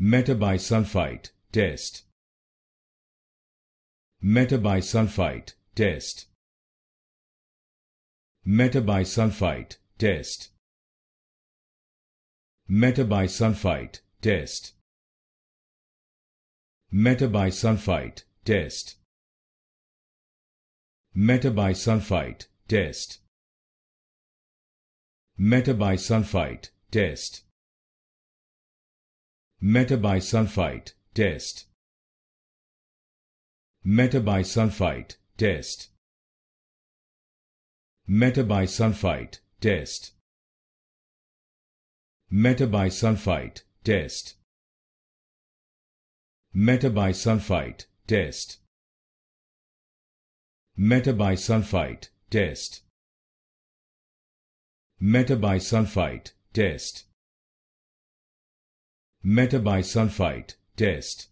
metabisulfite test metabisulfite test metabisulfite test metabisulfite test metabisulfite test metabisulfite test metabisulfite test Metabisulfite test. Metabisulfite test. Metabisulfite test. Metabisulfite test. Metabisulfite test. Metabisulfite test. Metabisulfite test metabisulfite test